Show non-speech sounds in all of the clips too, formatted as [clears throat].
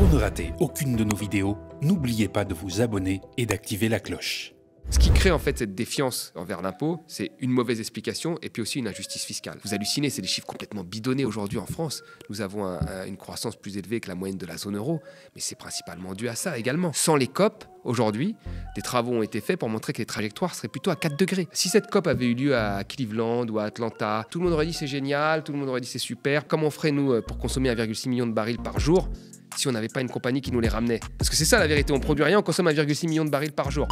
Pour ne rater aucune de nos vidéos, n'oubliez pas de vous abonner et d'activer la cloche. Ce qui crée en fait cette défiance envers l'impôt, c'est une mauvaise explication et puis aussi une injustice fiscale. Vous hallucinez, c'est des chiffres complètement bidonnés aujourd'hui en France. Nous avons une croissance plus élevée que la moyenne de la zone euro, mais c'est principalement dû à ça également. Sans les COP, aujourd'hui, des travaux ont été faits pour montrer que les trajectoires seraient plutôt à 4 degrés. Si cette COP avait eu lieu à Cleveland ou à Atlanta, tout le monde aurait dit c'est génial, tout le monde aurait dit c'est super. Comment ferait nous euh, pour consommer 1,6 million de barils par jour si on n'avait pas une compagnie qui nous les ramenait Parce que c'est ça la vérité, on produit rien, on consomme 1,6 million de barils par jour.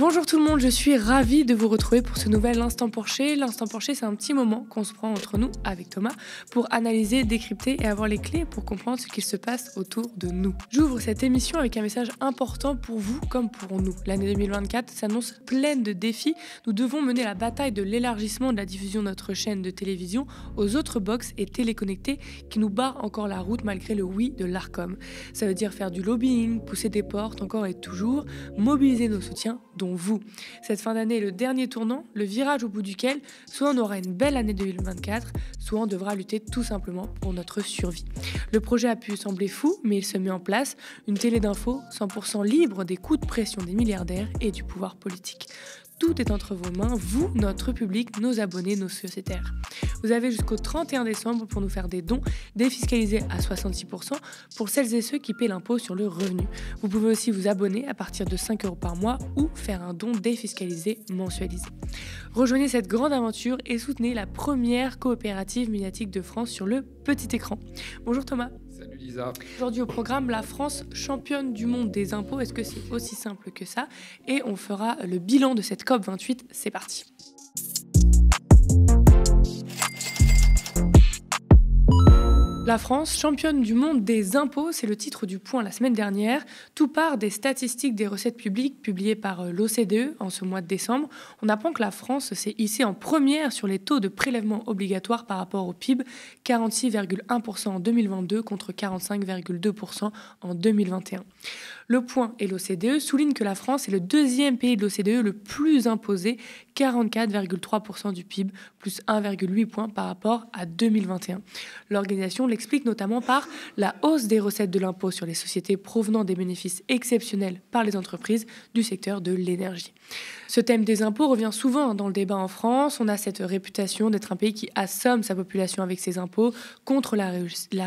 Bonjour tout le monde, je suis ravie de vous retrouver pour ce nouvel Instant Porcher. L'Instant Porcher, c'est un petit moment qu'on se prend entre nous avec Thomas pour analyser, décrypter et avoir les clés pour comprendre ce qu'il se passe autour de nous. J'ouvre cette émission avec un message important pour vous comme pour nous. L'année 2024 s'annonce pleine de défis. Nous devons mener la bataille de l'élargissement de la diffusion de notre chaîne de télévision aux autres box et téléconnectés qui nous barrent encore la route malgré le oui de l'ARCOM. Ça veut dire faire du lobbying, pousser des portes encore et toujours, mobiliser nos soutiens, dont vous. Cette fin d'année est le dernier tournant, le virage au bout duquel soit on aura une belle année 2024, soit on devra lutter tout simplement pour notre survie. Le projet a pu sembler fou, mais il se met en place, une télé d'infos 100% libre des coups de pression des milliardaires et du pouvoir politique. Tout est entre vos mains, vous, notre public, nos abonnés, nos sociétaires. Vous avez jusqu'au 31 décembre pour nous faire des dons défiscalisés à 66% pour celles et ceux qui paient l'impôt sur le revenu. Vous pouvez aussi vous abonner à partir de 5 euros par mois ou faire un don défiscalisé mensualisé. Rejoignez cette grande aventure et soutenez la première coopérative médiatique de France sur le petit écran. Bonjour Thomas. Aujourd'hui au programme, la France championne du monde des impôts. Est-ce que c'est aussi simple que ça Et on fera le bilan de cette COP28. C'est parti. La France, championne du monde des impôts, c'est le titre du point la semaine dernière. Tout part des statistiques des recettes publiques publiées par euh, l'OCDE en ce mois de décembre. On apprend que la France s'est hissée en première sur les taux de prélèvement obligatoire par rapport au PIB, 46,1% en 2022 contre 45,2% en 2021. Le Point et l'OCDE soulignent que la France est le deuxième pays de l'OCDE le plus imposé, 44,3% du PIB, plus 1,8 point par rapport à 2021. L'organisation l'explique notamment par la hausse des recettes de l'impôt sur les sociétés provenant des bénéfices exceptionnels par les entreprises du secteur de l'énergie. Ce thème des impôts revient souvent dans le débat en France. On a cette réputation d'être un pays qui assomme sa population avec ses impôts contre la,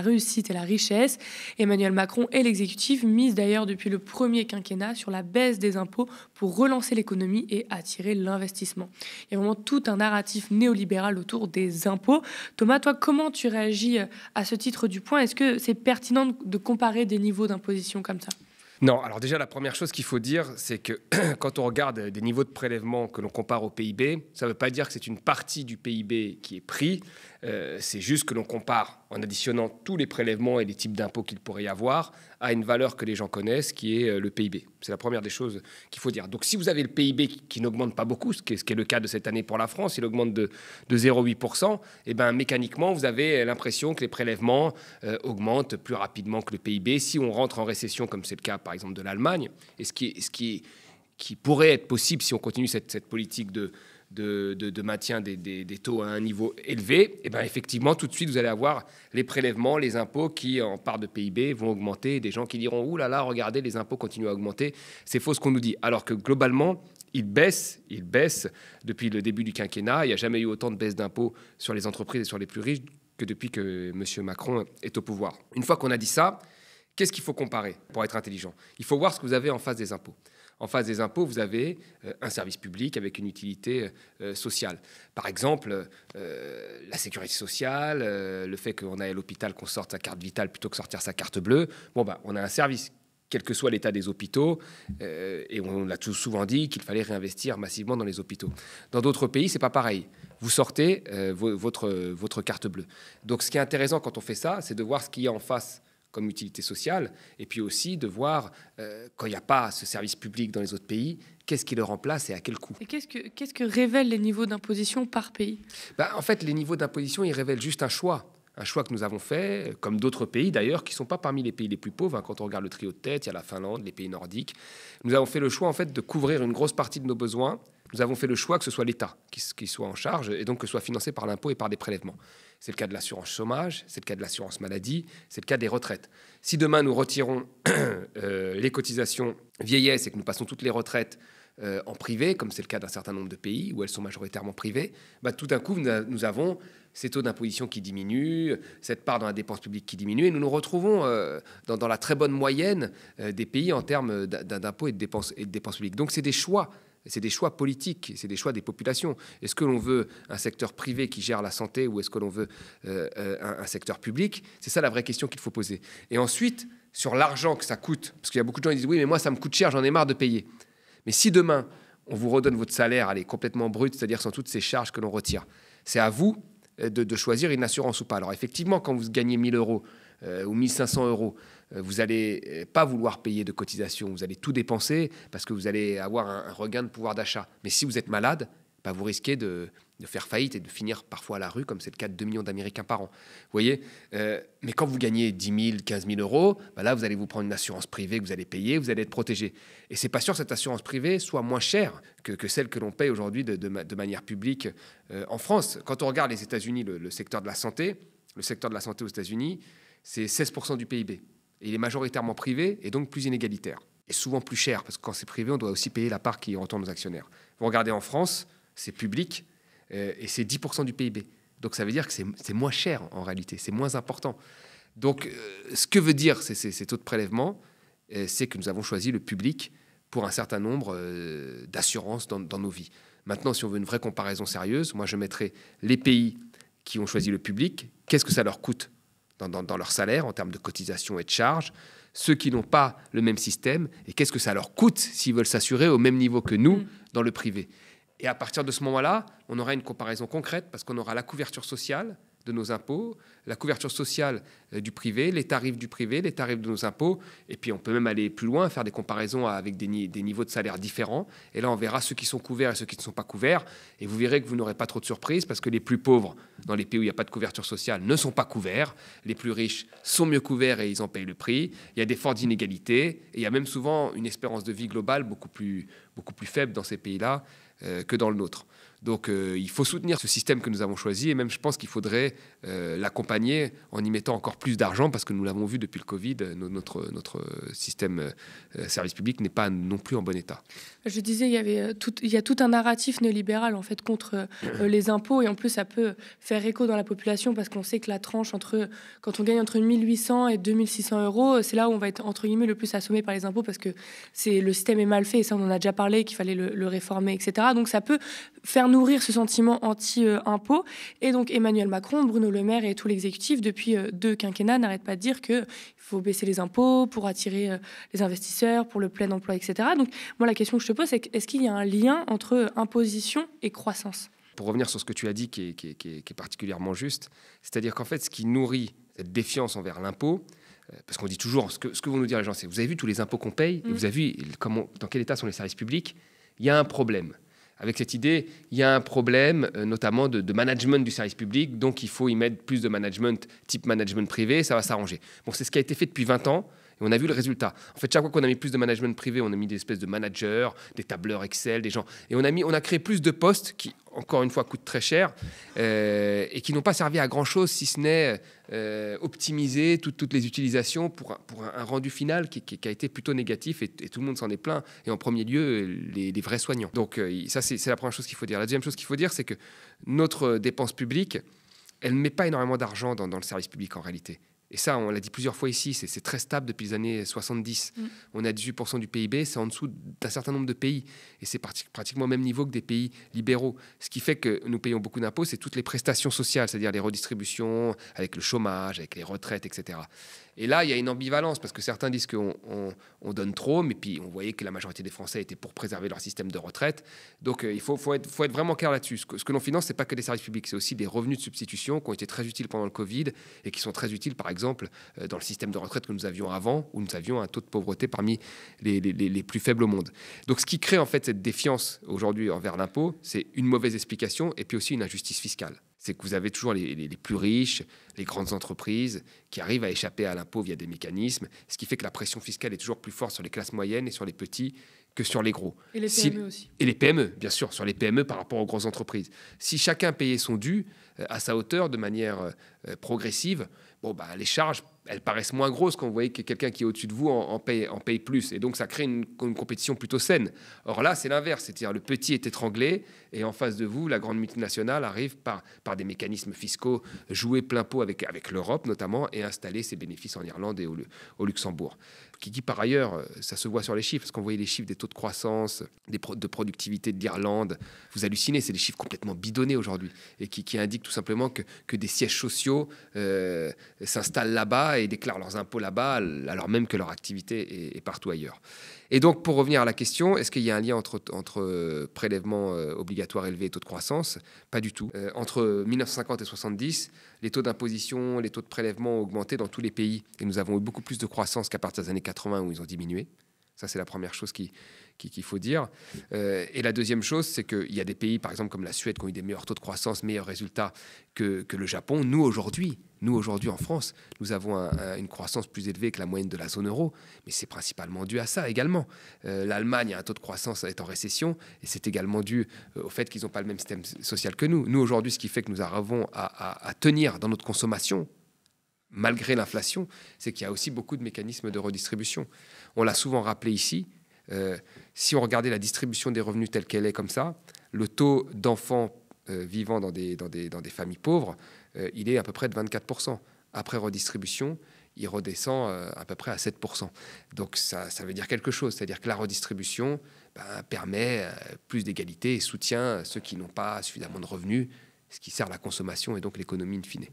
réussite et la richesse. Emmanuel Macron et l'exécutif misent d'ailleurs depuis le premier quinquennat sur la baisse des impôts pour relancer l'économie et attirer l'investissement. Il y a vraiment tout un narratif néolibéral autour des impôts. Thomas, toi, comment tu réagis à ce titre du point Est-ce que c'est pertinent de comparer des niveaux d'imposition comme ça non, alors déjà la première chose qu'il faut dire, c'est que [clears throat] quand on regarde des niveaux de prélèvement que l'on compare au PIB, ça ne veut pas dire que c'est une partie du PIB qui est pris, euh, c'est juste que l'on compare, en additionnant tous les prélèvements et les types d'impôts qu'il pourrait y avoir, à une valeur que les gens connaissent, qui est euh, le PIB. C'est la première des choses qu'il faut dire. Donc si vous avez le PIB qui, n'augmente pas beaucoup, ce qui, est, le cas de cette année pour la France, il augmente de, 0,8%, et eh ben, mécaniquement, vous avez l'impression que les prélèvements euh, augmentent plus rapidement que le PIB. Si on rentre en récession, comme c'est le cas par exemple de l'Allemagne, et ce qui, pourrait être possible si on continue cette politique de de, maintien des, taux à un niveau élevé, et eh ben, effectivement, tout de suite, vous allez avoir les prélèvements, les impôts qui, en part de PIB, vont augmenter. Des gens qui diront Ouh là là, regardez, les impôts continuent à augmenter. C'est faux ce qu'on nous dit. Alors que globalement, ils baissent, ils baissent depuis le début du quinquennat. Il n'y a jamais eu autant de baisse d'impôts sur les entreprises et sur les plus riches que depuis que M. Macron est au pouvoir. Une fois qu'on a dit ça, qu'est-ce qu'il faut comparer pour être intelligent Il faut voir ce que vous avez en face des impôts en face des impôts, vous avez euh, un service public avec une utilité euh, euh, sociale. Par exemple, la sécurité sociale, le fait qu'on aille à l'hôpital, qu'on sorte sa carte vitale plutôt que sortir sa carte bleue. Bon, bah, on a un service quel que soit l'état des hôpitaux, et on l'a tous souvent dit qu'il fallait réinvestir massivement dans les hôpitaux. Dans d'autres pays, c'est pas pareil. Vous sortez votre, votre carte bleue. Donc, ce qui est intéressant quand on fait ça, c'est de voir ce qu'il y a en face comme utilité sociale, et puis aussi de voir, euh, quand il n'y a pas ce service public dans les autres pays, qu'est-ce qui le remplace et à quel coût. Et qu'est-ce que, que révèlent les niveaux d'imposition par pays bah, En fait, les niveaux d'imposition, ils révèlent juste un choix. Un choix que nous avons fait, comme d'autres pays d'ailleurs, qui ne sont pas parmi les pays les plus pauvres. Hein. quand on regarde le trio de tête, il y a la Finlande, les pays nordiques. Nous avons fait le choix en fait de couvrir une grosse partie de nos besoins. Nous avons fait le choix que ce soit l'État qui, qui soit en charge et donc que ce soit financé par l'impôt et par des prélèvements. C'est le cas de l'assurance chômage, c'est le cas de l'assurance maladie, c'est le cas des retraites. Si demain nous retirons [coughs] euh, les cotisations vieillesse et que nous passons toutes les retraites euh, en privé, comme c'est le cas d'un certain nombre de pays où elles sont majoritairement privées, bah, tout d'un coup nous avons ces taux d'imposition qui diminuent, cette part dans la dépense publique qui diminue, et nous nous retrouvons euh, dans, la très bonne moyenne des pays en termes d'impôts et, de dépenses, et de dépenses publiques. Donc c'est des choix c'est des choix politiques, c'est des choix des populations. Est-ce que l'on veut un secteur privé qui gère la santé ou est-ce que l'on veut euh, euh, un, secteur public C'est ça la vraie question qu'il faut poser. Et ensuite, sur l'argent que ça coûte, parce qu'il y a beaucoup de gens qui disent oui, mais moi ça me coûte cher, j'en ai marre de payer. Mais si demain on vous redonne votre salaire, allez complètement brut, c'est-à-dire sans toutes ces charges que l'on retire, c'est à vous euh, de, choisir une assurance ou pas. Alors effectivement, quand vous gagnez 1000 euros ou ou 1500 euros, euh, vous n'allez euh, pas vouloir payer de cotisation, vous allez tout dépenser parce que vous allez avoir un, regain de pouvoir d'achat. Mais si vous êtes malade, bah, vous risquez de, faire faillite et de finir parfois à la rue, comme c'est le cas de 2 millions d'Américains par an. Vous voyez euh, Mais quand vous gagnez 10 000, 15 000 euros, bah, là, vous allez vous prendre une assurance privée que vous allez payer, vous allez être protégé. Et c'est pas sûr que cette assurance privée soit moins chère que, celle que l'on paye aujourd'hui de, manière publique en France. Quand on regarde les États-Unis, le secteur de la santé, le secteur de la santé aux États-Unis, c'est 16% du PIB il est majoritairement privé et donc plus inégalitaire. Et souvent plus cher, parce que quand c'est privé, on doit aussi payer la part qui retourne aux actionnaires. Vous regardez en France, c'est public euh, et c'est 10% du PIB. Donc ça veut dire que c'est moins cher en réalité, c'est moins important. Donc euh, ce que veut dire ces, taux de prélèvement, euh, c'est que nous avons choisi le public pour un certain nombre d'assurances dans, dans nos vies. Maintenant, si on veut une vraie comparaison sérieuse, moi je mettrais les pays qui ont choisi le public, qu'est-ce que ça leur coûte dans, leur salaire en termes de cotisations et de charges, ceux qui n'ont pas le même système, et qu'est-ce que ça leur coûte s'ils veulent s'assurer au même niveau que nous mm. dans le privé. Et à partir de ce moment-là, on aura une comparaison concrète parce qu'on aura la couverture sociale, de nos impôts, la couverture sociale euh, du privé, les tarifs du privé, les tarifs de nos impôts. Et puis on peut même aller plus loin, faire des comparaisons avec des, niveaux de salaires différents. Et là, on verra ceux qui sont couverts et ceux qui ne sont pas couverts. Et vous verrez que vous n'aurez pas trop de surprises parce que les plus pauvres, dans les pays où il n'y a pas de couverture sociale, ne sont pas couverts. Les plus riches sont mieux couverts et ils en payent le prix. Il y a des fortes inégalités. Et il y a même souvent une espérance de vie globale beaucoup plus, faible dans ces pays-là euh, que dans le nôtre. Donc euh, il faut soutenir ce système que nous avons choisi et même je pense qu'il faudrait euh, l'accompagner en y mettant encore plus d'argent parce que nous l'avons vu depuis le Covid, euh, notre, notre système service public n'est pas non plus en bon état. Je disais, il y, avait tout, il y a tout un narratif néolibéral en fait contre les impôts et en plus ça peut faire écho dans la population parce qu'on sait que la tranche entre quand on gagne entre 1800 et 2600 euros, c'est là où on va être entre guillemets le plus assommé par les impôts parce que c'est le système est mal fait et ça on en a déjà parlé qu'il fallait le, le réformer etc. Donc ça peut faire nourrir ce sentiment anti-impôt. Et donc Emmanuel Macron, Bruno Le Maire et tout l'exécutif, depuis euh, deux quinquennats, n'arrêtent pas de dire qu'il faut baisser les impôts pour attirer euh, les investisseurs, pour le plein emploi, etc. Donc moi, la question que je te pose, c'est est-ce qu'il y a un lien entre euh, imposition et croissance pour revenir sur ce que tu as dit, qui est, particulièrement juste, c'est-à-dire qu'en fait, ce qui nourrit cette défiance envers l'impôt, parce qu'on dit toujours, ce que, ce vont nous dire les gens, c'est vous avez vu tous les impôts qu'on paye, et mmh. vous avez vu comment, dans quel état sont les services publics, il y a un problème avec cette idée, il y a un problème, euh, notamment de, management du service public, donc il faut y mettre plus de management type management privé, ça va s'arranger. Bon, c'est ce qui a été fait depuis 20 ans. Et on a vu le résultat. En fait, chaque fois qu'on a mis plus de management privé, on a mis des espèces de managers, des tableurs Excel, des gens. Et on a, mis, on a créé plus de postes qui, encore une fois, coûtent très cher euh, et qui n'ont pas servi à grand-chose si ce n'est euh, euh, optimiser toutes les utilisations pour, un, rendu final qui, a été plutôt négatif et, tout le monde s'en est plaint. Et en premier lieu, les, vrais soignants. Donc euh, ça, c'est la première chose qu'il faut dire. La deuxième chose qu'il faut dire, c'est que notre dépense publique, elle ne met pas énormément d'argent dans le service public en réalité. Et ça, on l'a dit plusieurs fois ici, c'est très stable depuis les années 70. Mm. On On à 18% du PIB, c'est en dessous d'un certain nombre de pays. Et c'est pratiquement au même niveau que des pays libéraux. Ce qui fait que nous payons beaucoup d'impôts, c'est toutes les prestations sociales, c'est-à-dire les redistributions avec le chômage, avec les retraites, etc. Et là, il y a une ambivalence, parce que certains disent qu'on donne trop, mais puis on voyait que la majorité des Français étaient pour préserver leur système de retraite. Donc euh, il faut, faut, être, vraiment clair là-dessus. Ce que, l'on finance, ce n'est pas que des services publics, c'est aussi des revenus de substitution qui ont été très utiles pendant le Covid et qui sont très utiles, par exemple, euh, dans le système de retraite que nous avions avant, où nous avions un taux de pauvreté parmi les plus faibles au monde. Donc ce qui crée en fait cette défiance aujourd'hui envers l'impôt, c'est une mauvaise explication et puis aussi une injustice fiscale c'est que vous avez toujours les, plus riches, les grandes entreprises qui arrivent à échapper à l'impôt via des mécanismes, ce qui fait que la pression fiscale est toujours plus forte sur les classes moyennes et sur les petits que sur les gros. Et les PME aussi. Et les PME, bien sûr, sur les PME par rapport aux grosses entreprises. Si chacun payait son dû euh, à sa hauteur de manière euh, euh, progressive, bon, bah, les charges elles paraissent moins grosses quand vous voyez que quelqu'un qui est au-dessus de vous en, paye, en paye plus. Et donc, ça crée une, compétition plutôt saine. Or là, c'est l'inverse. C'est-à-dire, le petit est étranglé et en face de vous, la grande multinationale arrive par, par des mécanismes fiscaux, jouer plein pot avec, avec l'Europe notamment et installer ses bénéfices en Irlande et au, Luxembourg. Qui, dit par ailleurs, euh, ça se voit sur les chiffres, parce qu'on voyait les chiffres des taux de croissance, des de productivité de l'Irlande. Vous hallucinez, c'est des chiffres complètement bidonnés aujourd'hui et qui, indiquent tout simplement que, des sièges sociaux euh, s'installent là-bas et déclarent leurs impôts là-bas, alors même que leur activité est, partout ailleurs. Et donc, pour revenir à la question, est-ce qu'il y a un lien entre, entre euh, prélèvements euh, obligatoires élevés et taux de croissance Pas du tout. Euh, entre 1950 et 70, les taux d'imposition, les taux de prélèvement ont augmenté dans tous les pays, et nous avons eu beaucoup plus de croissance qu'à partir des années 80 où ils ont diminué. Ça, c'est la première chose qu'il faut dire. Euh, et la deuxième chose, c'est qu'il y a des pays, par exemple, comme la Suède, qui ont eu des meilleurs taux de croissance, meilleurs résultats que, le Japon. Nous, aujourd'hui, nous, aujourd'hui, en France, nous avons une croissance plus élevée que la moyenne de la zone euro. Mais c'est principalement dû à ça également. Euh, L'Allemagne a un taux de croissance est en récession. Et c'est également dû euh, au fait qu'ils n'ont pas le même système social que nous. Nous, aujourd'hui, ce qui fait que nous arrivons à tenir dans notre consommation, malgré l'inflation, c'est qu'il y a aussi beaucoup de mécanismes de redistribution on l'a souvent rappelé ici, euh, si on regardait la distribution des revenus telle qu'elle est comme ça, le taux d'enfants euh, vivant dans des, familles pauvres, euh, il est à peu près de 24%. Après redistribution, il redescend à peu près à 7%. Donc ça, veut dire quelque chose, c'est-à-dire que la redistribution ben, permet plus d'égalité et soutient ceux qui n'ont pas suffisamment de revenus, ce qui sert la consommation et donc l'économie in fine.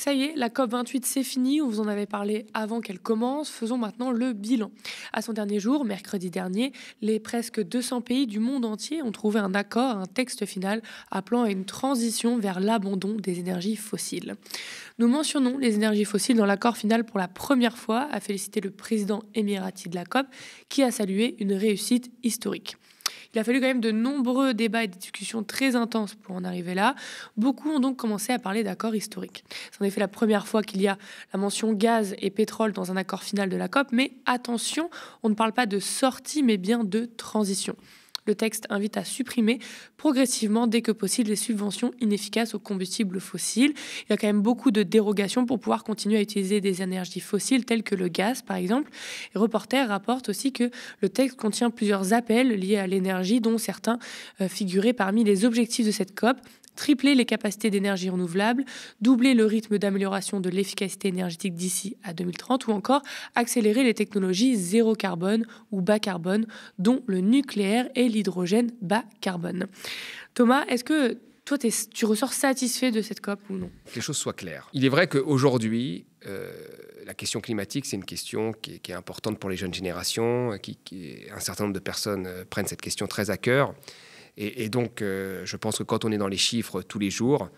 Ça y est, la COP28, c'est fini. vous en avez parlé avant qu'elle commence. Faisons maintenant le bilan. À son dernier jour, mercredi dernier, les presque 200 pays du monde entier ont trouvé un accord, un texte final appelant à une transition vers l'abandon des énergies fossiles. Nous mentionnons les énergies fossiles dans l'accord final pour la première fois, à féliciter le président émirati de la COP, qui a salué une réussite historique. Il a fallu quand même de nombreux débats et discussions très intenses pour en arriver là. Beaucoup ont donc commencé à parler d'accords historiques. C'est en effet la première fois qu'il y a la mention gaz et pétrole dans un accord final de la COP, mais attention, on ne parle pas de sortie, mais bien de transition. Le texte invite à supprimer progressivement, dès que possible, les subventions inefficaces aux combustibles fossiles. Il y a quand même beaucoup de dérogations pour pouvoir continuer à utiliser des énergies fossiles telles que le gaz, par exemple. Et Reporter rapporte aussi que le texte contient plusieurs appels liés à l'énergie, dont certains euh, figuraient parmi les objectifs de cette COP tripler les capacités d'énergie renouvelable, doubler le rythme d'amélioration de l'efficacité énergétique d'ici à 2030 ou encore accélérer les technologies zéro carbone ou bas carbone, dont le nucléaire et l'hydrogène bas carbone. Thomas, est-ce que toi, tu ressors satisfait de cette COP ou non Que les choses soient claires. Il est vrai qu'aujourd'hui, euh, la question climatique, c'est une question qui est, importante pour les jeunes générations, qui, qui, un certain nombre de personnes euh, prennent cette question très à cœur. Et, donc, euh, je pense que quand on est dans les chiffres tous les jours,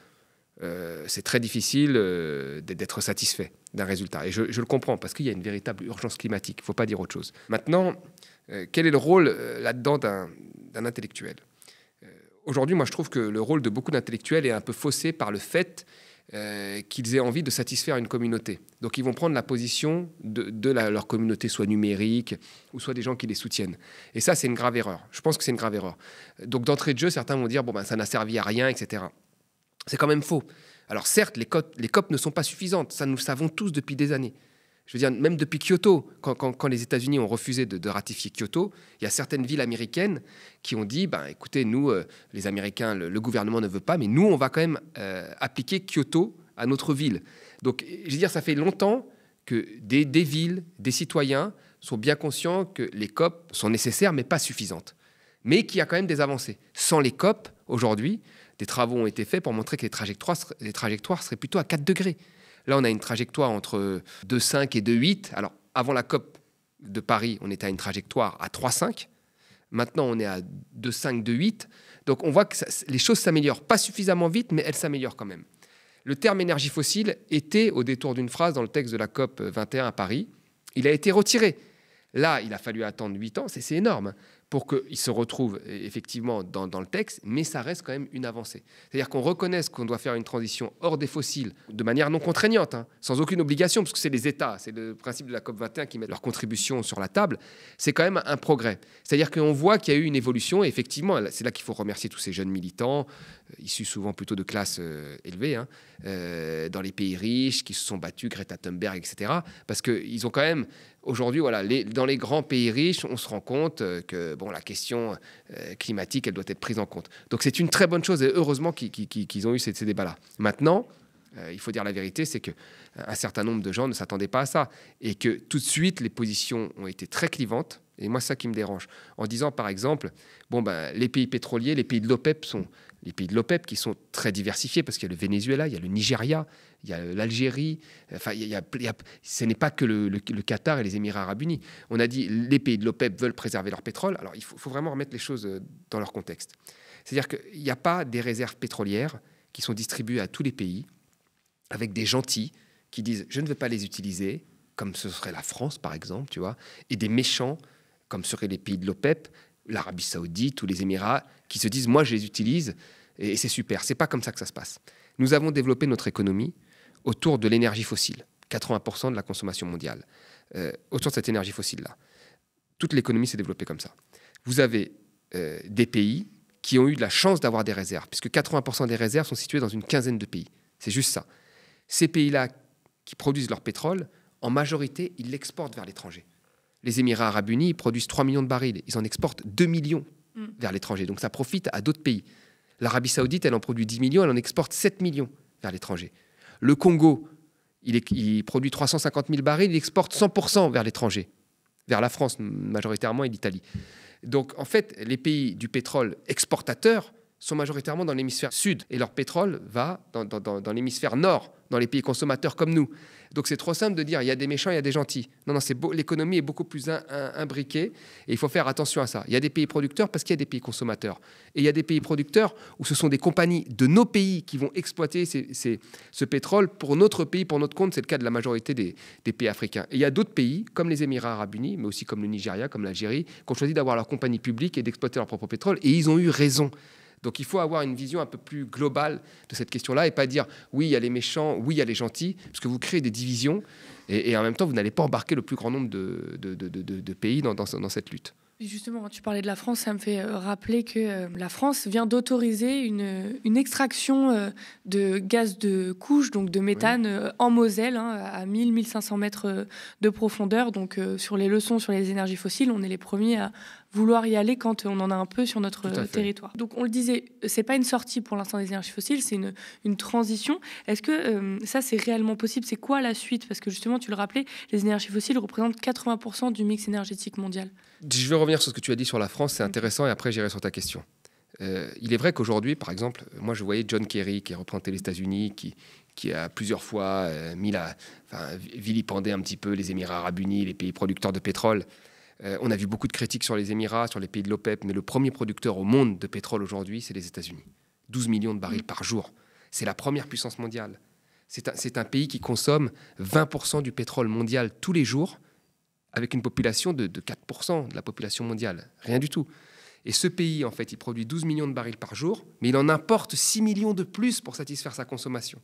euh, c'est très difficile euh, d'être satisfait d'un résultat. Et je, je, le comprends, parce qu'il y a une véritable urgence climatique, il ne faut pas dire autre chose. Maintenant, quel est le rôle là-dedans d'un intellectuel Aujourd'hui, moi, je trouve que le rôle de beaucoup d'intellectuels est un peu faussé par le fait euh, qu'ils aient envie de satisfaire une communauté. Donc ils vont prendre la position de, leur communauté, soit numérique, ou soit des gens qui les soutiennent. Et ça, c'est une grave erreur. Je pense que c'est une grave erreur. Donc d'entrée de jeu, certains vont dire, bon, ben, ça n'a servi à rien, etc. C'est quand même faux. Alors certes, les, les COP ne sont pas suffisantes, ça nous le savons tous depuis des années. Je veux dire, même depuis Kyoto, quand, les États-Unis ont refusé de, ratifier Kyoto, il y a certaines villes américaines qui ont dit, ben, écoutez, nous, euh, les Américains, le, gouvernement ne veut pas, mais nous, on va quand même euh, appliquer Kyoto à notre ville. Donc, je veux dire, ça fait longtemps que des, villes, des citoyens sont bien conscients que les COP sont nécessaires, mais pas suffisantes. Mais qu'il y a quand même des avancées. Sans les COP, aujourd'hui, des travaux ont été faits pour montrer que les trajectoires, les trajectoires seraient plutôt à 4 degrés. Là, on a une trajectoire entre 2,5 et 2,8. Alors, avant la COP de Paris, on était à une trajectoire à 3,5. Maintenant, on est à 2,5, 2,8. Donc, on voit que les choses s'améliorent pas suffisamment vite, mais elles s'améliorent quand même. Le terme énergie fossile était au détour d'une phrase dans le texte de la COP 21 à Paris. Il a été retiré. Là, il a fallu attendre 8 ans, c'est énorme, hein pour qu'ils se retrouvent e, effectivement dans, le texte, mais ça reste quand même une avancée. C'est-à-dire qu'on reconnaisse qu'on doit faire une transition hors des fossiles, de manière non contraignante, hein, sans aucune obligation, parce que c'est les États, c'est le principe de la COP21 qui mettent leur contribution sur la table, c'est quand même un progrès. C'est-à-dire qu'on voit qu'il y a eu une évolution, et effectivement, c'est là qu'il faut remercier tous ces jeunes militants, euh, issus souvent plutôt de classes euh, élevées, hein, euh, dans les pays riches, qui se sont battus, Greta Thunberg, etc. Parce qu'ils ont quand même, aujourd'hui, voilà, dans les grands pays riches, on se rend compte que bon, la question climatique, elle doit être prise en compte. Donc c'est une très bonne chose, et heureusement qu'ils ont eu ces, ces débats-là. Maintenant, il faut dire la vérité, c'est qu'un certain nombre de gens ne s'attendaient pas à ça, et que tout de suite, les positions ont été très clivantes et moi, ça qui me dérange. En disant, par exemple, bon, ben, les pays pétroliers, les pays de l'OPEP sont les pays de l'OPEP qui sont très diversifiés parce qu'il y a le Venezuela, il y a le Nigeria, il y a l'Algérie. Enfin, il y a, ce n'est pas que le, Qatar et les Émirats arabes unis. On a dit les pays de l'OPEP veulent préserver leur pétrole. Alors, il faut, faut vraiment remettre les choses euh, dans leur contexte. C'est-à-dire qu'il n'y a pas des réserves pétrolières qui sont distribuées à tous les pays avec des gentils qui disent je ne veux pas les utiliser, comme ce serait la France par exemple, tu vois, et des méchants comme seraient les pays de l'OPEP, l'Arabie Saoudite ou les Émirats, qui se disent moi je les utilise et, c'est super. C'est pas comme ça que ça se passe. Nous avons développé notre économie autour de l'énergie fossile, 80% de la consommation mondiale, euh, autour de cette énergie fossile-là. Toute l'économie s'est développée comme ça. Vous avez euh, des pays qui ont eu la chance d'avoir des réserves, puisque 80% des réserves sont situées dans une quinzaine de pays. C'est juste ça. Ces pays-là qui produisent leur pétrole, en majorité, ils l'exportent vers l'étranger les Émirats arabes unis produisent 3 millions de barils, ils en exportent 2 millions mm. vers l'étranger, donc ça profite à d'autres pays. L'Arabie saoudite, elle en produit 10 millions, elle en exporte 7 millions vers l'étranger. Le Congo, il, est, il, produit 350 000 barils, il exporte 100% vers l'étranger, vers la France majoritairement et l'Italie. Donc en fait, les pays du pétrole exportateurs sont majoritairement dans l'hémisphère sud et leur pétrole va dans, l'hémisphère nord, dans les pays consommateurs comme nous. Donc c'est trop simple de dire il y a des méchants, il y a des gentils. Non, non, l'économie est beaucoup plus imbriquée et il faut faire attention à ça. Il y a des pays producteurs parce qu'il y a des pays consommateurs. Et il y a des pays producteurs où ce sont des compagnies de nos pays qui vont exploiter ce pétrole pour notre pays, pour notre compte. C'est le cas de la majorité des, des pays africains. Et il y a d'autres pays, comme les Émirats arabes unis, mais aussi comme le Nigeria, comme l'Algérie, qui ont choisi d'avoir leur compagnie publique et d'exploiter leur propre pétrole. Et ils ont eu raison. Donc il faut avoir une vision un peu plus globale de cette question-là et pas dire oui, il y a les méchants, oui, il y a les gentils, parce que vous créez des divisions et, en même temps, vous n'allez pas embarquer le plus grand nombre de, pays dans, cette lutte. Justement, quand tu parlais de la France, ça me fait euh, rappeler que euh, la France vient d'autoriser une, extraction euh, de gaz de couche, donc de méthane, en Moselle, hein, à 1000-1500 mètres de profondeur. Donc, sur les leçons sur les énergies fossiles, on est les premiers à, vouloir y aller quand on en a un peu sur notre territoire. Donc on le disait, c'est pas une sortie pour l'instant des énergies fossiles, c'est une, transition. Est-ce que euh, ça c'est réellement possible C'est quoi la suite Parce que justement, tu le rappelais, les énergies fossiles représentent 80% du mix énergétique mondial. Je veux revenir sur ce que tu as dit sur la France, c'est intéressant, et après j'irai sur ta question. Euh, il est vrai qu'aujourd'hui, par exemple, moi je voyais John Kerry qui représentait les États-Unis, qui, a plusieurs fois euh, mis vilipendé un petit peu les Émirats arabes unis, les pays producteurs de pétrole. Euh, on a vu beaucoup de critiques sur les Émirats, sur les pays de l'OPEP, mais le premier producteur au monde de pétrole aujourd'hui, c'est les États-Unis. 12 millions de barils mm. par jour. C'est la première puissance mondiale. C'est un, pays qui consomme 20% du pétrole mondial tous les jours, avec une population de, de 4% de la population mondiale. Rien du tout. Et ce pays, en fait, il produit 12 millions de barils par jour, mais il en importe 6 millions de plus pour satisfaire sa consommation.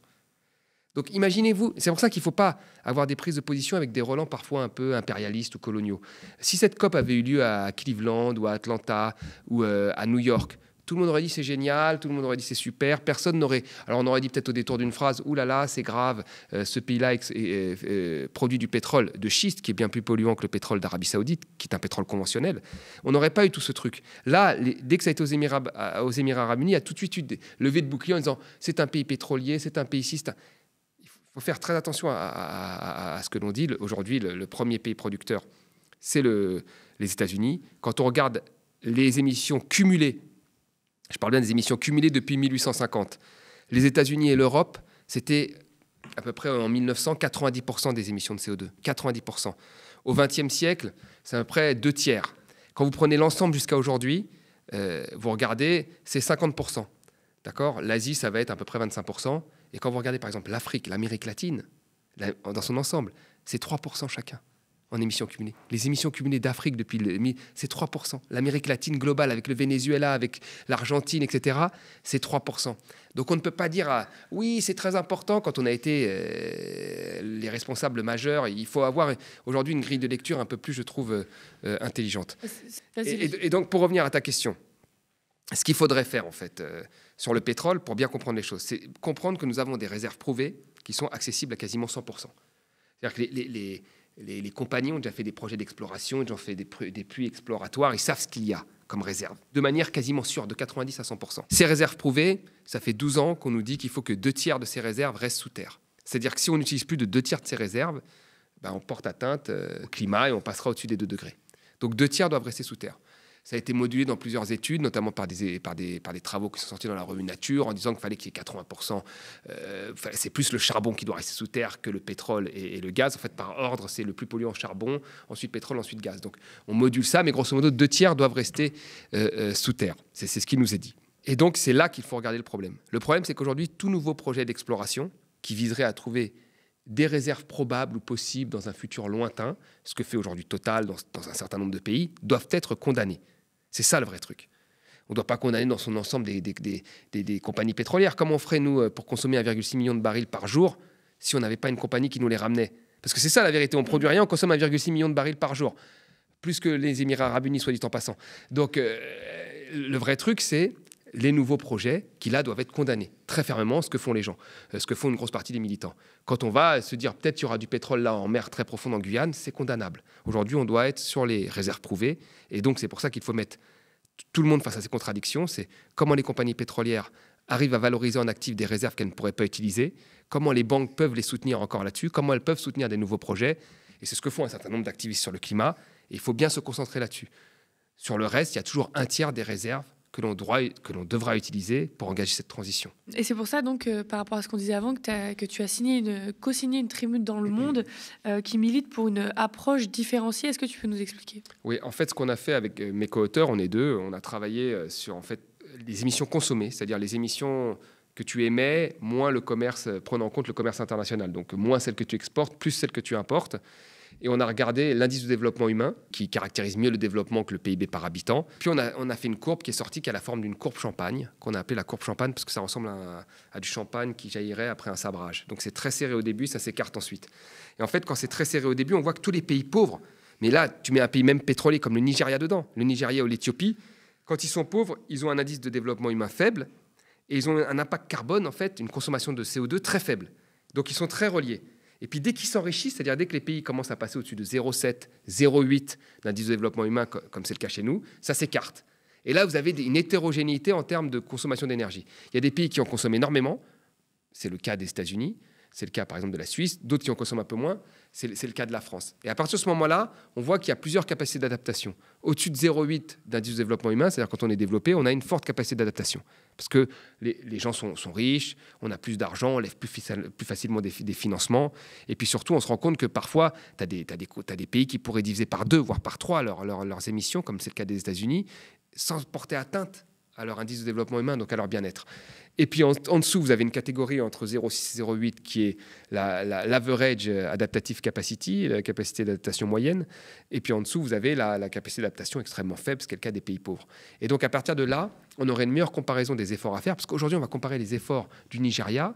Donc imaginez-vous, c'est pour ça qu'il ne faut pas avoir des prises de position avec des relents parfois un peu impérialistes ou coloniaux. Si cette COP avait eu lieu à Cleveland ou à Atlanta ou euh, à New York, tout le monde aurait dit c'est génial, tout le monde aurait dit c'est super, personne n'aurait. Alors on aurait dit peut-être au détour d'une phrase, oulala, là c'est grave, euh, ce pays-là euh, produit du pétrole de schiste qui est bien plus polluant que le pétrole d'Arabie Saoudite, qui est un pétrole conventionnel. On n'aurait pas eu tout ce truc. Là, dès que ça a été aux Émirats, aux Émirats Arabes Unis, il y a tout de suite eu levé de bouclier en disant c'est un pays pétrolier, c'est un pays schiste faut faire très attention à, ce que l'on dit. Aujourd'hui, le, premier pays producteur, c'est le, les États-Unis. Quand on regarde les émissions cumulées, je parle bien des émissions cumulées depuis 1850, les États-Unis et l'Europe, c'était à peu près en 1900 90% des émissions de CO2. 90%. Au XXe siècle, c'est à peu près deux tiers. Quand vous prenez l'ensemble jusqu'à aujourd'hui, euh, vous regardez, c'est 50%. D'accord L'Asie, ça va être à peu près 25%. Et quand vous regardez par exemple l'Afrique, l'Amérique latine, dans son ensemble, c'est 3% chacun en émissions cumulées. Les émissions cumulées d'Afrique depuis le... C'est 3%. L'Amérique latine globale, avec le Venezuela, avec l'Argentine, etc., c'est 3%. Donc on ne peut pas dire, ah, oui, c'est très important quand on a été euh, les responsables majeurs. Il faut avoir aujourd'hui une grille de lecture un peu plus, je trouve, euh, intelligente. Et, donc pour revenir à ta question, ce qu'il faudrait faire, en fait, euh, sur le pétrole pour bien comprendre les choses. C'est comprendre que nous avons des réserves prouvées qui sont accessibles à quasiment 100%. C'est-à-dire que les, compagnies ont déjà fait des projets d'exploration, ils ont fait des, puits exploratoires, ils savent ce qu'il y a comme réserve, de manière quasiment sûre, de 90 à 100%. Ces réserves prouvées, ça fait 12 ans qu'on nous dit qu'il faut que deux tiers de ces réserves restent sous terre. C'est-à-dire que si on n'utilise plus de deux tiers de ces réserves, ben on porte atteinte euh, au climat et on passera au-dessus des 2 degrés. Donc deux tiers doivent rester sous terre. Ça a été modulé dans plusieurs études, notamment par des, par des, par des travaux qui sont sortis dans la revue Nature, en disant qu'il fallait qu'il y ait 80%. Euh, c'est plus le charbon qui doit rester sous terre que le pétrole et, le gaz. En fait, par ordre, c'est le plus polluant charbon, ensuite pétrole, ensuite gaz. Donc on module ça, mais grosso modo, deux tiers doivent rester euh, euh, sous terre. C'est ce qui nous est dit. Et donc c'est là qu'il faut regarder le problème. Le problème, c'est qu'aujourd'hui, tout nouveau projet d'exploration qui viserait à trouver des réserves probables ou possibles dans un futur lointain, ce que fait aujourd'hui Total dans, dans, un certain nombre de pays, doivent être condamnés. C'est ça le vrai truc. On ne doit pas condamner dans son ensemble des, compagnies pétrolières. Comment on ferait, nous, euh, pour consommer 1,6 million de barils par jour si on n'avait pas une compagnie qui nous les ramenait Parce que c'est ça la vérité. On produit rien, on consomme 1,6 million de barils par jour. Plus que les Émirats arabes unis, soit dit en passant. Donc, euh, le vrai truc, c'est les nouveaux projets qui, là, doivent être condamnés très fermement ce que font les gens, euh, ce que font une grosse partie des militants. Quand on va se dire peut-être qu'il y aura du pétrole là en mer très profonde en Guyane, c'est condamnable. Aujourd'hui, on doit être sur les réserves prouvées. Et donc, c'est pour ça qu'il faut mettre tout le monde face à ces contradictions. C'est comment les compagnies pétrolières arrivent à valoriser en actif des réserves qu'elles ne pourraient pas utiliser, comment les banques peuvent les soutenir encore là-dessus, comment elles peuvent soutenir des nouveaux projets. Et c'est ce que font un certain nombre d'activistes sur le climat. Et il faut bien se concentrer là-dessus. Sur le reste, il y a toujours un tiers des réserves que l'on devra utiliser pour engager cette transition. Et c'est pour ça, donc, euh, par rapport à ce qu'on disait avant, que, tu as signé co-signé une tribune dans Le mm-hmm. Monde euh, qui milite pour une approche différenciée. Est-ce que tu peux nous expliquer Oui, en fait, ce qu'on a fait avec euh, mes co-auteurs, on est deux, on a travaillé sur en fait les émissions consommées, c'est-à-dire les émissions que tu émets, moins le commerce, prenant en compte le commerce international, donc moins celles que tu exportes, plus celles que tu importes et on a regardé l'indice de développement humain, qui caractérise mieux le développement que le PIB par habitant. Puis on a, fait une courbe qui est sortie qui a la forme d'une courbe champagne, qu'on a appelée la courbe champagne parce que ça ressemble à, à du champagne qui jaillirait après un sabrage. Donc c'est très serré au début, ça s'écarte ensuite. Et en fait, quand c'est très serré au début, on voit que tous les pays pauvres, mais là, tu mets un pays même pétrolier comme le Nigeria dedans, le Nigeria ou l'Éthiopie, quand ils sont pauvres, ils ont un indice de développement humain faible et ils ont un impact carbone, en fait, une consommation de CO2 très faible. Donc ils sont très reliés. Et puis dès qu'ils s'enrichissent, c'est-à-dire dès que les pays commencent à passer au-dessus de 0,7, 0,8 d'indice de développement humain, comme c'est le cas chez nous, ça s'écarte. Et là, vous avez une hétérogénéité en termes de consommation d'énergie. Il y a des pays qui en consomment énormément, c'est le cas des États-Unis, c'est le cas par exemple de la Suisse, d'autres qui en consomment un peu moins. C'est le cas de la France. Et à partir de ce moment-là, on voit qu'il y a plusieurs capacités d'adaptation. Au-dessus de 0,8 d'indice de développement humain, c'est-à-dire quand on est développé, on a une forte capacité d'adaptation. Parce que les, gens sont, riches, on a plus d'argent, on lève plus, facilement des, financements. Et puis surtout, on se rend compte que parfois, tu as, des pays qui pourraient diviser par deux, voire par trois leurs émissions, comme c'est le cas des États-Unis, sans porter atteinte à leur indice de développement humain, donc à leur bien-être. Et puis en, dessous, vous avez une catégorie entre 0,6 et 0,8 qui est l'average adaptative capacity, la capacité d'adaptation moyenne. Et puis en dessous, vous avez la, capacité d'adaptation extrêmement faible, ce qui est le cas des pays pauvres. Et donc à partir de là, on aurait une meilleure comparaison des efforts à faire, parce qu'aujourd'hui, on va comparer les efforts du Nigeria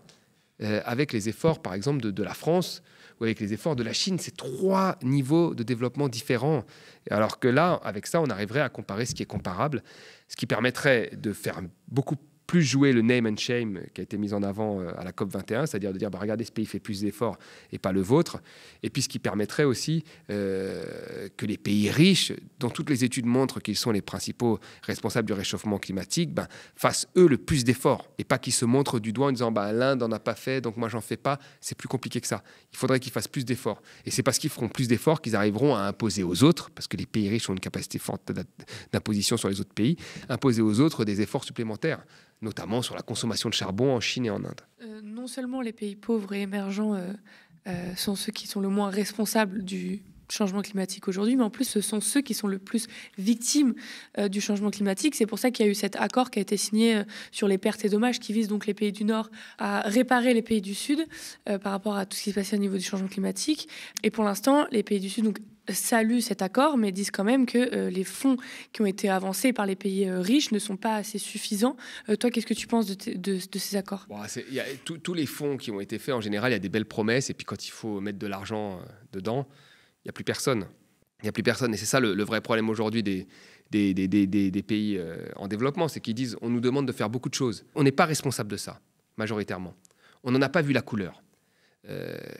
euh, avec les efforts, par exemple, de, de la France ou avec les efforts de la Chine. C'est trois niveaux de développement différents. Alors que là, avec ça, on arriverait à comparer ce qui est comparable ce qui permettrait de faire beaucoup plus jouer le name and shame qui a été mis en avant euh, à la COP21, c'est-à-dire de dire bah, regardez, ce pays fait plus d'efforts et pas le vôtre. Et puis ce qui permettrait aussi euh, que les pays riches, dont toutes les études montrent qu'ils sont les principaux responsables du réchauffement climatique, ben, fassent eux le plus d'efforts et pas qu'ils se montrent du doigt en disant bah, l'Inde n'en a pas fait, donc moi j'en fais pas. C'est plus compliqué que ça. Il faudrait qu'ils fassent plus d'efforts. Et c'est parce qu'ils feront plus d'efforts qu'ils arriveront à imposer aux autres, parce que les pays riches ont une capacité forte d'imposition sur les autres pays, imposer aux autres des efforts supplémentaires notamment sur la consommation de charbon en Chine et en Inde. Euh, non seulement les pays pauvres et émergents euh, euh, sont ceux qui sont le moins responsables du changement climatique aujourd'hui, mais en plus ce sont ceux qui sont le plus victimes du changement climatique. C'est pour ça qu'il y a eu cet accord qui a été signé sur les pertes et dommages qui vise donc les pays du Nord à réparer les pays du Sud par rapport à tout ce qui se passait au niveau du changement climatique. Et pour l'instant, les pays du Sud donc saluent cet accord, mais disent quand même que euh, les fonds qui ont été avancés par les pays euh, riches ne sont pas assez suffisants. Euh, toi, qu'est-ce que tu penses de, de, ces accords Tous les fonds qui ont été faits, en général, il y a des belles promesses, et puis quand il faut mettre de l'argent dedans, il n'y a plus personne. Il n'y a plus personne. Et c'est ça le, vrai problème aujourd'hui des, des, des, pays en développement, c'est qu'ils disent, on nous demande de faire beaucoup de choses. On n'est pas responsable de ça, majoritairement. On n'en a pas vu la couleur.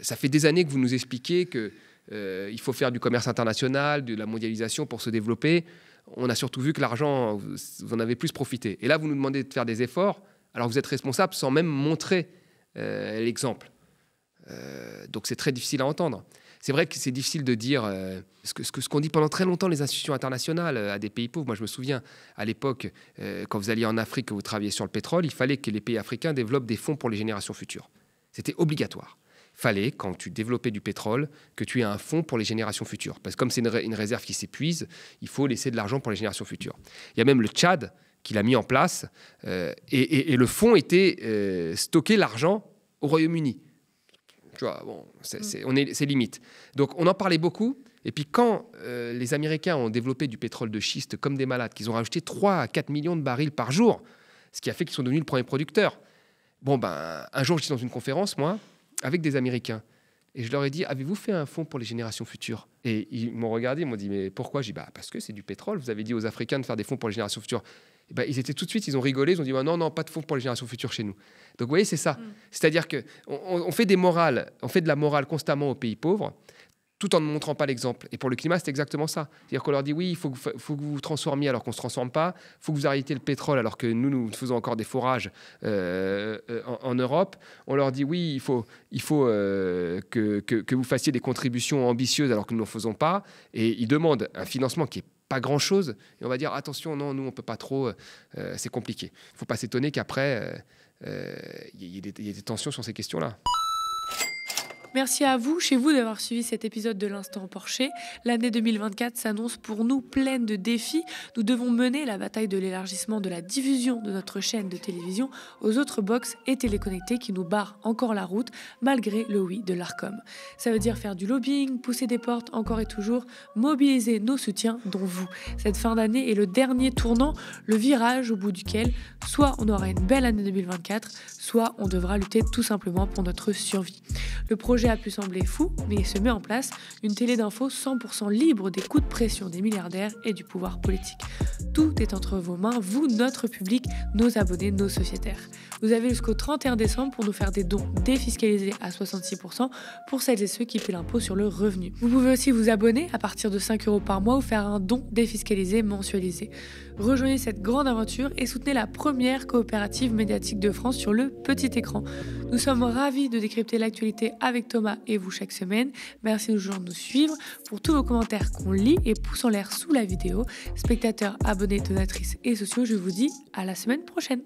ça fait des années que vous nous expliquez que euh, il faut faire du commerce international, de la mondialisation pour se développer. On a surtout vu que l'argent, vous, en avez plus profité. Et là, vous nous demandez de faire des efforts, alors vous êtes responsable sans même montrer euh, l'exemple. Euh, donc c'est très difficile à entendre. C'est vrai que c'est difficile de dire ce qu'on dit pendant très longtemps les institutions internationales à des pays pauvres. Moi, je me souviens à l'époque, quand vous alliez en Afrique, que vous travailliez sur le pétrole, il fallait que les pays africains développent des fonds pour les générations futures. C'était obligatoire fallait, quand tu développais du pétrole, que tu aies un fonds pour les générations futures. Parce que comme c'est une, réserve qui s'épuise, il faut laisser de l'argent pour les générations futures. Il y a même le Tchad qui l'a mis en place, euh, et, le fonds était euh, stocker l'argent au Royaume-Uni. Tu vois, bon, c'est, mm. on est, limite. Donc on en parlait beaucoup. Et puis quand euh, les Américains ont développé du pétrole de schiste comme des malades, qu'ils ont rajouté 3 à 4 millions de barils par jour, ce qui a fait qu'ils sont devenus le premier producteur. Bon, ben, un jour, j'étais dans une conférence, moi, avec des Américains. Et je leur ai dit, avez-vous fait un fonds pour les générations futures Et ils m'ont regardé, ils m'ont dit, mais pourquoi J'ai dit, bah, parce que c'est du pétrole, vous avez dit aux Africains de faire des fonds pour les générations futures. Et bah, ils étaient tout de suite, ils ont rigolé, ils ont dit, bah, non, non, pas de fonds pour les générations futures chez nous. Donc vous voyez, c'est ça. Mm. C'est-à-dire qu'on on fait des morales, on fait de la morale constamment aux pays pauvres, tout en ne montrant pas l'exemple. Et pour le climat, c'est exactement ça. C'est-à-dire qu'on leur dit oui, il faut que, vous vous transformiez alors qu'on ne se transforme pas, il faut que vous arrêtiez le pétrole alors que nous, nous faisons encore des forages euh, euh, en, Europe. On leur dit oui, il faut, il faut euh, que, vous fassiez des contributions ambitieuses alors que nous n'en faisons pas. Et ils demandent un financement qui est pas grand-chose. Et on va dire attention, non, nous, on ne peut pas trop, c'est compliqué. Il ne faut pas s'étonner qu'après, il y ait des tensions sur ces questions-là. Merci à vous, chez vous, d'avoir suivi cet épisode de l'Instant Porcher. L'année 2024 s'annonce pour nous pleine de défis. Nous devons mener la bataille de l'élargissement de la diffusion de notre chaîne de télévision aux autres box et téléconnectés qui nous barrent encore la route malgré le oui de l'ARCOM. Ça veut dire faire du lobbying, pousser des portes encore et toujours, mobiliser nos soutiens, dont vous. Cette fin d'année est le dernier tournant, le virage au bout duquel soit on aura une belle année 2024, soit on devra lutter tout simplement pour notre survie. Le projet a pu sembler fou, mais il se met en place une télé d'infos 100% libre des coups de pression des milliardaires et du pouvoir politique. Tout est entre vos mains, vous, notre public, nos abonnés, nos sociétaires. Vous avez jusqu'au 31 décembre pour nous faire des dons défiscalisés à 66% pour celles et ceux qui paient l'impôt sur le revenu. Vous pouvez aussi vous abonner à partir de 5 euros par mois ou faire un don défiscalisé mensualisé. Rejoignez cette grande aventure et soutenez la première coopérative médiatique de France sur le petit écran. Nous sommes ravis de décrypter l'actualité avec Thomas et vous chaque semaine. Merci gens de nous suivre. Pour tous vos commentaires qu'on lit et pouce en l'air sous la vidéo, spectateurs, abonnés, donatrices et sociaux, je vous dis à la semaine prochaine.